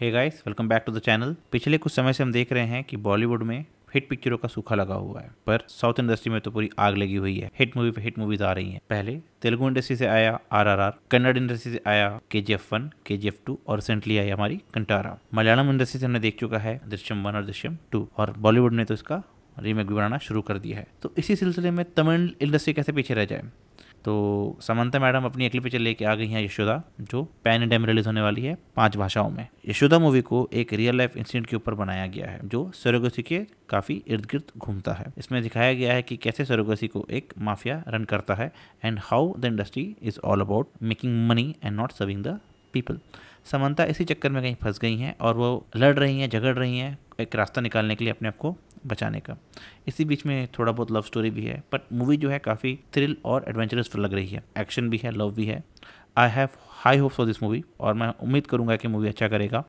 है guys welcome back to the channel पिछले कुछ समय से हम देख रहे हैं कि बॉलीवुड में हिट पिक्चरों का सूखा लगा हुआ है पर साउथ इंडस्ट्री में तो पूरी आग लगी हुई है हिट मूवी पे हिट मूवीज आ रही हैं पहले तेलुगु इंडस्ट्री से आया आरआरआर कन्नड़ इंडस्ट्री से आया के G F one K G F two और रिसेंटली आई हमारी कंटारा मलयालम इंडस्ट्री से हमने देख चुका है दृश्यम वन और दृश्यम टू और बॉलीवुड ने तो इसका रीमेक भी बनाना शुरू कर दिया है तो इसी सिलसिले में तमिल इंडस्ट्री कैसे पीछे रह जाए तो समंता मैडम अपनी अगली पिक्चर लेके आ गई हैं यशोदा जो पैन इंडिया में रिलीज होने वाली है पांच भाषाओं में यशोदा मूवी को एक रियल लाइफ इंसिडेंट के ऊपर बनाया गया है जो सरोगसी के काफ़ी इर्द गिर्द घूमता है इसमें दिखाया गया है कि कैसे सरोगसी को एक माफिया रन करता है and how the industry is all about making money and not serving the people Samantha इसी चक्कर में कहीं फंस गई हैं और वो लड़ रही हैं झगड़ रही हैं एक रास्ता निकालने के लिए अपने आप को बचाने का इसी बीच में थोड़ा बहुत लव स्टोरी भी है बट मूवी जो है काफ़ी थ्रिल और एडवेंचरस लग रही है एक्शन भी है लव भी है I have high hope for this movie और मैं उम्मीद करूँगा कि मूवी अच्छा करेगा